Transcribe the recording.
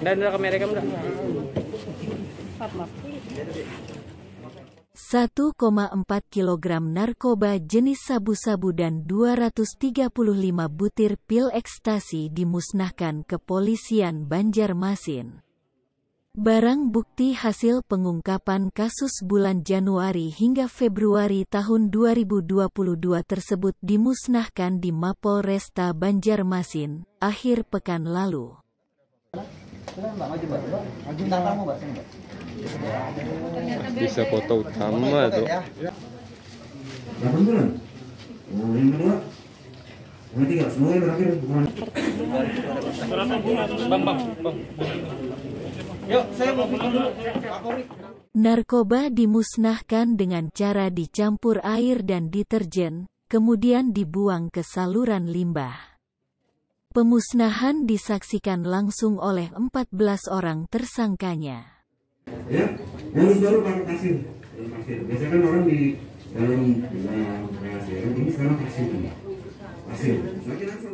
Dan 1,4 kg narkoba jenis sabu-sabu dan 235 butir pil ekstasi dimusnahkan kepolisian Banjarmasin. Barang bukti hasil pengungkapan kasus bulan Januari hingga Februari tahun 2022 tersebut dimusnahkan di Mapolresta Banjarmasin akhir pekan lalu. Bisa foto utama tuh. Bang, bang, bang. Narkoba dimusnahkan dengan cara dicampur air dan deterjen, kemudian dibuang ke saluran limbah. Pemusnahan disaksikan langsung oleh 14 orang tersangkanya. Ya, baru-baru pakai pasir. pasir. Biasanya kan orang di dalam dalam ini sekarang pasir. Pasir. Makin nah, langsung.